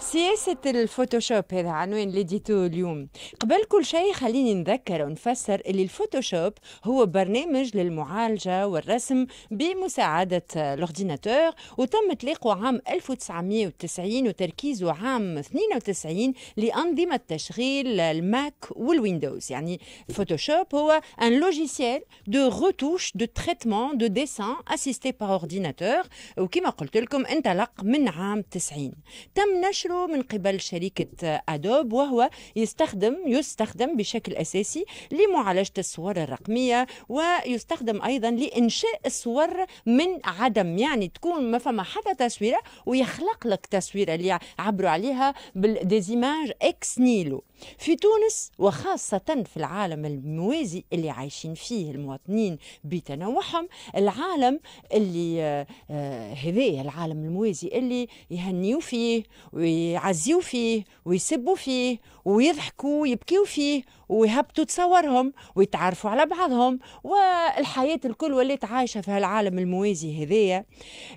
سياسة الفوتوشوب هذا عنوان ليديتو اليوم قبل كل شيء خليني نذكر ونفسر اللي الفوتوشوب هو برنامج للمعالجة والرسم بمساعدة لورديناتور وتم إطلاقه عام 1990 وتركيزه عام 92 لأنظمة تشغيل الماك والويندوز يعني الفوتوشوب هو ان لوجيسيال دو روتوش دو تريتمون دو ديسان اسيستي بار اورديناتور وكما قلت لكم انطلق من عام 90 تم نشر منتشر من قبل شركة أدوب وهو يستخدم يستخدم بشكل أساسي لمعالجة الصور الرقمية ويستخدم أيضا لإنشاء الصور من عدم يعني تكون ما فما حتى تصويرة ويخلق لك تصويرة اللي عبروا عليها بالديزيماج اكس نيلو في تونس وخاصة في العالم الموازي اللي عايشين فيه المواطنين بتنوعهم العالم اللي آه، هذايا العالم الموازي اللي يهنيوا فيه ويعزيوا فيه ويسبوا فيه ويضحكوا ويبكيوا فيه ويهبطوا تصورهم ويتعرفوا على بعضهم والحياة الكل ولات عايشة في هالعالم الموازي هذايا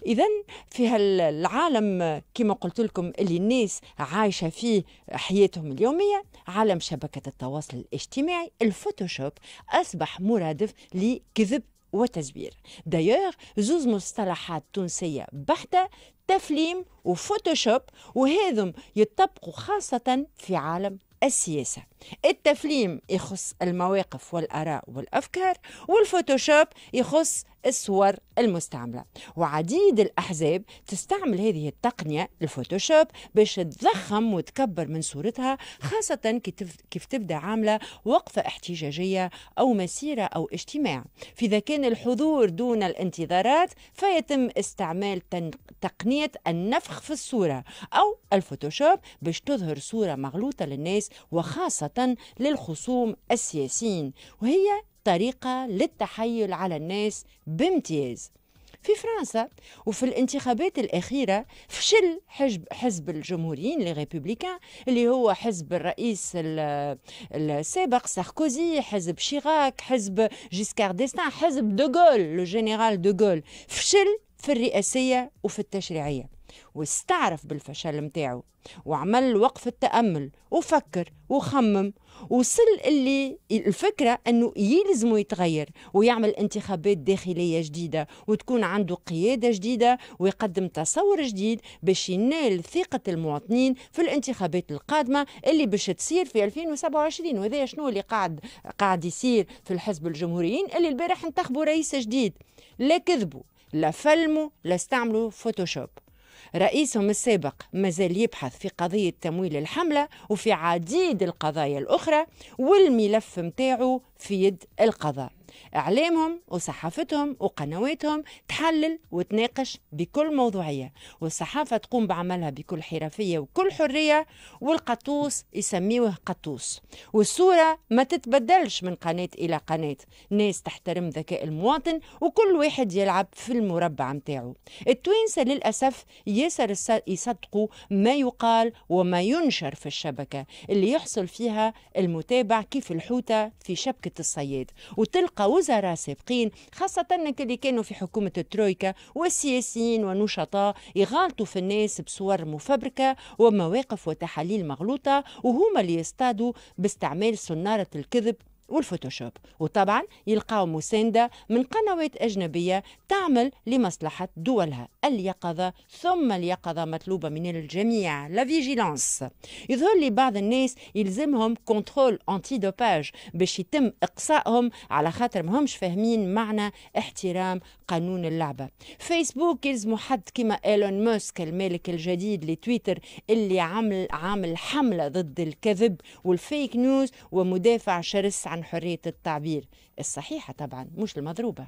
إذا في هالعالم كما قلت لكم اللي الناس عايشة فيه حياتهم اليومية عالم شبكة التواصل الاجتماعي الفوتوشوب أصبح مرادف لكذب وتزوير دايوغ زوز مصطلحات تونسية بحتة تفليم وفوتوشوب وهذم يطبقوا خاصة في عالم السياسة التفليم يخص المواقف والآراء والأفكار والفوتوشوب يخص الصور المستعملة وعديد الأحزاب تستعمل هذه التقنية الفوتوشوب باش تضخم وتكبر من صورتها خاصة كيف تبدأ عاملة وقفة احتجاجية أو مسيرة أو اجتماع فإذا كان الحضور دون الانتظارات فيتم استعمال تقنية تقنية النفخ في الصورة أو الفوتوشوب باش تظهر صورة مغلوطة للناس وخاصة للخصوم السياسيين وهي طريقة للتحيل على الناس بامتياز في فرنسا وفي الانتخابات الأخيرة فشل حزب, حزب الجمهوريين ريبوبليكان اللي هو حزب الرئيس السابق ساركوزي حزب شيراك حزب جيسكار ديستان حزب دوغول لو جينيرال دوغول فشل في الرئاسية وفي التشريعية واستعرف بالفشل متاعه وعمل وقف التأمل وفكر وخمم وصل اللي الفكرة أنه يلزمه يتغير ويعمل انتخابات داخلية جديدة وتكون عنده قيادة جديدة ويقدم تصور جديد باش ينال ثقة المواطنين في الانتخابات القادمة اللي باش تصير في 2027 وهذا شنو اللي قاعد قاعد يصير في الحزب الجمهوريين اللي البارح انتخبوا رئيس جديد لا كذبوا لا فلموا لا استعملوا فوتوشوب رئيسهم السابق مازال يبحث في قضية تمويل الحملة وفي عديد القضايا الأخرى والملف متاعه في يد القضاء إعلامهم وصحافتهم وقنواتهم تحلل وتناقش بكل موضوعية والصحافة تقوم بعملها بكل حرفية وكل حرية والقطوس يسميوه قطوس والصورة ما تتبدلش من قناة إلى قناة ناس تحترم ذكاء المواطن وكل واحد يلعب في المربع متاعو التوينسة للأسف ياسر يصدقوا ما يقال وما ينشر في الشبكة اللي يحصل فيها المتابع كيف الحوتة في شبكة الصياد وتلقى يبقى وزراء سابقين خاصة اللي كانوا في حكومة الترويكا والسياسيين ونشطاء يغالطوا في الناس بصور مفبركة ومواقف وتحاليل مغلوطة وهما اللي يصطادوا باستعمال صنارة الكذب والفوتوشوب وطبعا يلقاو مساندة من قنوات أجنبية تعمل لمصلحة دولها اليقظة ثم اليقظة مطلوبة من الجميع لا فيجيلانس يظهر لي بعض الناس يلزمهم كنترول أنتي دوباج باش يتم إقصائهم على خاطر مهمش فاهمين معنى احترام قانون اللعبة فيسبوك يلزموا حد كما إيلون ماسك المالك الجديد لتويتر اللي عمل عامل حملة ضد الكذب والفيك نيوز ومدافع شرس عن عن حرية التعبير الصحيحة طبعا مش المضروبة